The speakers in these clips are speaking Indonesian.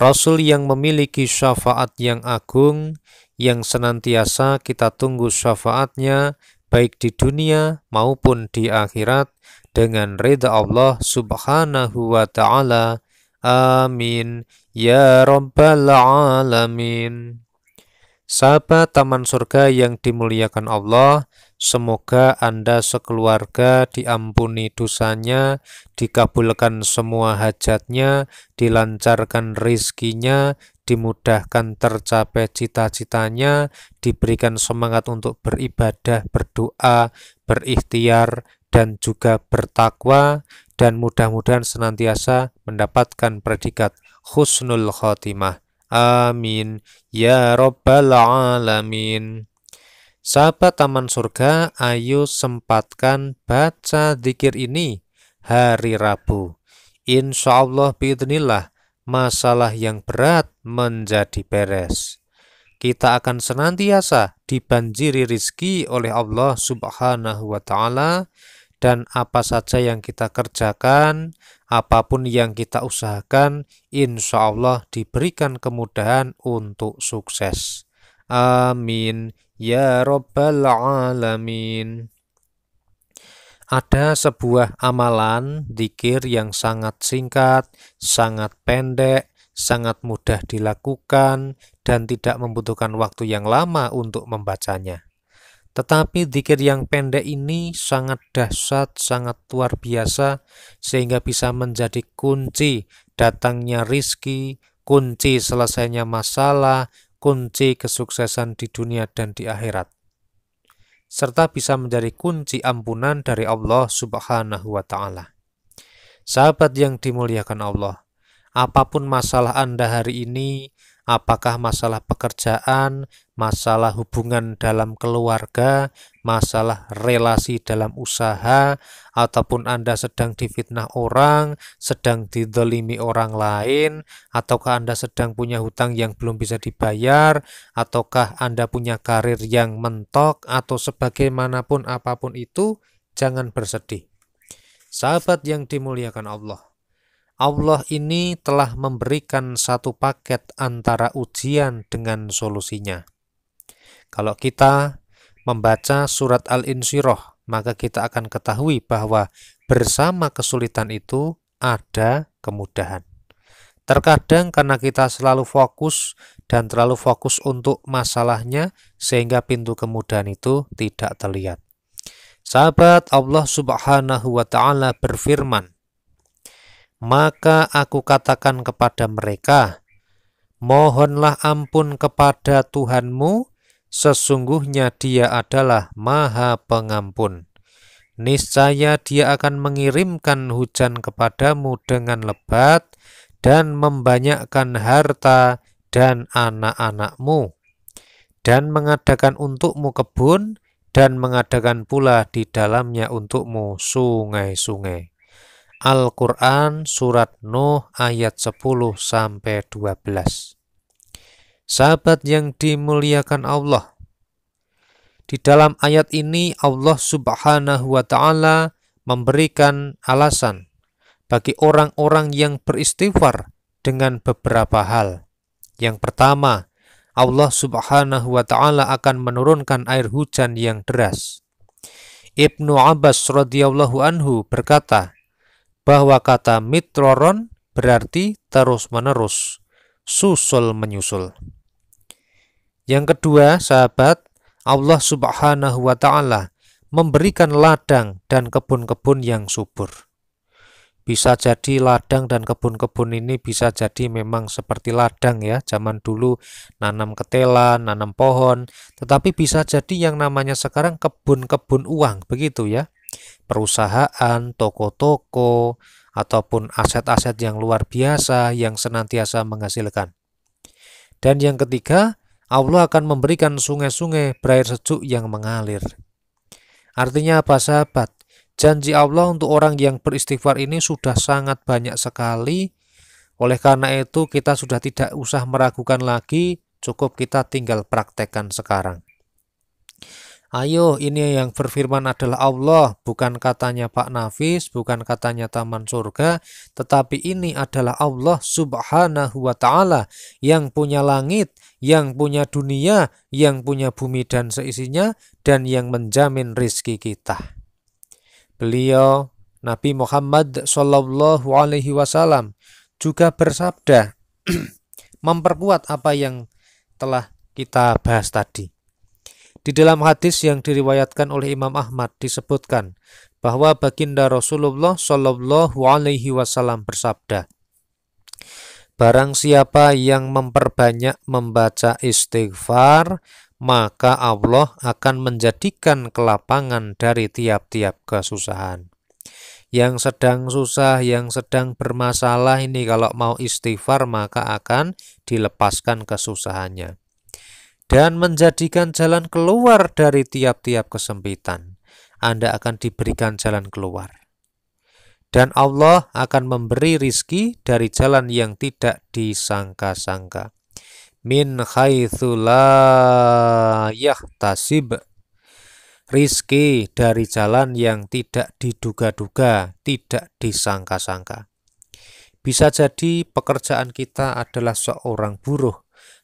Rasul yang memiliki syafaat yang agung, yang senantiasa kita tunggu syafaatnya baik di dunia maupun di akhirat dengan reda Allah subhanahu wa ta'ala. Amin. Ya Rabbal Alamin. Sahabat Taman Surga yang dimuliakan Allah, Semoga Anda sekeluarga diampuni dosanya, dikabulkan semua hajatnya, dilancarkan rizkinya, dimudahkan tercapai cita-citanya, diberikan semangat untuk beribadah, berdoa, berikhtiar, dan juga bertakwa, dan mudah-mudahan senantiasa mendapatkan predikat husnul khotimah. Amin. Ya Rabbal Alamin. Sahabat Taman Surga, ayo sempatkan baca zikir ini hari Rabu. Insya Allah bidnillah, masalah yang berat menjadi beres. Kita akan senantiasa dibanjiri rizki oleh Allah subhanahu wa ta'ala dan apa saja yang kita kerjakan, apapun yang kita usahakan, insya Allah diberikan kemudahan untuk sukses. Amin ya rabbal alamin ada sebuah amalan dikir yang sangat singkat, sangat pendek, sangat mudah dilakukan dan tidak membutuhkan waktu yang lama untuk membacanya. Tetapi dikir yang pendek ini sangat dahsyat, sangat luar biasa sehingga bisa menjadi kunci datangnya rizki, kunci selesainya masalah, kunci kesuksesan di dunia dan di akhirat, serta bisa menjadi kunci ampunan dari Allah Subhanahu wa Ta'ala. Sahabat yang dimuliakan Allah, apapun masalah Anda hari ini, apakah masalah pekerjaan, masalah hubungan dalam keluarga, masalah relasi dalam usaha, ataupun Anda sedang difitnah orang, sedang didelimi orang lain, ataukah Anda sedang punya hutang yang belum bisa dibayar, ataukah Anda punya karir yang mentok, atau sebagaimanapun apapun itu, jangan bersedih. Sahabat yang dimuliakan Allah, Allah ini telah memberikan satu paket antara ujian dengan solusinya. Kalau kita membaca surat Al-Insyirah, maka kita akan ketahui bahwa bersama kesulitan itu ada kemudahan. Terkadang karena kita selalu fokus dan terlalu fokus untuk masalahnya sehingga pintu kemudahan itu tidak terlihat. Sahabat Allah Subhanahu wa taala berfirman, "Maka aku katakan kepada mereka, mohonlah ampun kepada Tuhanmu Sesungguhnya dia adalah maha pengampun. Niscaya dia akan mengirimkan hujan kepadamu dengan lebat dan membanyakkan harta dan anak-anakmu dan mengadakan untukmu kebun dan mengadakan pula di dalamnya untukmu sungai-sungai. Al-Quran Surat Nuh ayat 10-12 Sahabat yang dimuliakan Allah, di dalam ayat ini Allah Subhanahu wa taala memberikan alasan bagi orang-orang yang beristighfar dengan beberapa hal. Yang pertama, Allah Subhanahu wa taala akan menurunkan air hujan yang deras. Ibnu Abbas radhiyallahu anhu berkata bahwa kata mitroron berarti terus-menerus, susul menyusul. Yang kedua, sahabat, Allah Subhanahu wa taala memberikan ladang dan kebun-kebun yang subur. Bisa jadi ladang dan kebun-kebun ini bisa jadi memang seperti ladang ya, zaman dulu nanam ketela, nanam pohon, tetapi bisa jadi yang namanya sekarang kebun-kebun uang, begitu ya. Perusahaan, toko-toko, ataupun aset-aset yang luar biasa yang senantiasa menghasilkan. Dan yang ketiga, Allah akan memberikan sungai-sungai berair sejuk yang mengalir. Artinya apa sahabat? Janji Allah untuk orang yang beristighfar ini sudah sangat banyak sekali. Oleh karena itu kita sudah tidak usah meragukan lagi, cukup kita tinggal praktekkan sekarang. Ayo, ini yang berfirman adalah Allah, bukan katanya Pak Nafis, bukan katanya Taman Surga, tetapi ini adalah Allah Subhanahu wa Ta'ala yang punya langit, yang punya dunia, yang punya bumi dan seisinya, dan yang menjamin rizki kita. Beliau, Nabi Muhammad Shallallahu Alaihi Wasallam, juga bersabda, memperkuat apa yang telah kita bahas tadi di dalam hadis yang diriwayatkan oleh Imam Ahmad disebutkan bahwa baginda Rasulullah Shallallahu Alaihi Wasallam bersabda, Barang siapa yang memperbanyak membaca istighfar, maka Allah akan menjadikan kelapangan dari tiap-tiap kesusahan. Yang sedang susah, yang sedang bermasalah ini kalau mau istighfar maka akan dilepaskan kesusahannya dan menjadikan jalan keluar dari tiap-tiap kesempitan. Anda akan diberikan jalan keluar. Dan Allah akan memberi rizki dari jalan yang tidak disangka-sangka. Min la Rizki dari jalan yang tidak diduga-duga, tidak disangka-sangka. Bisa jadi pekerjaan kita adalah seorang buruh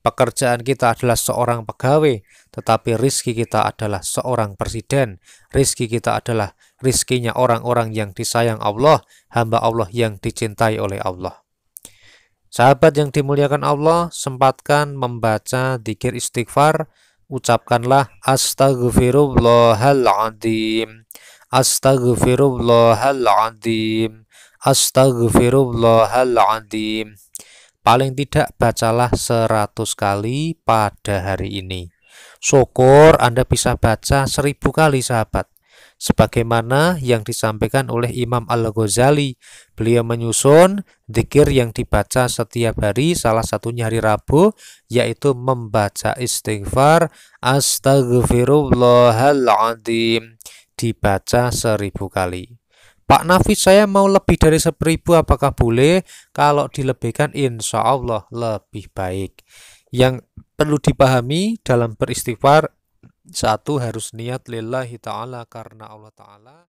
Pekerjaan kita adalah seorang pegawai, tetapi rizki kita adalah seorang presiden. Rizki kita adalah rizkinya orang-orang yang disayang Allah, hamba Allah yang dicintai oleh Allah. Sahabat yang dimuliakan Allah, sempatkan membaca dikir istighfar, ucapkanlah Astagfirullahaladzim, Astagfirullahaladzim, Astagfirullahaladzim. Paling tidak bacalah 100 kali pada hari ini. Syukur Anda bisa baca 1000 kali sahabat. Sebagaimana yang disampaikan oleh Imam Al-Ghazali, beliau menyusun zikir yang dibaca setiap hari, salah satunya hari Rabu, yaitu membaca istighfar Astaghfirullahaladzim, dibaca seribu kali. Pak Nafis saya mau lebih dari seribu apakah boleh? Kalau dilebihkan insya Allah lebih baik. Yang perlu dipahami dalam beristighfar satu harus niat lillahi ta'ala karena Allah ta'ala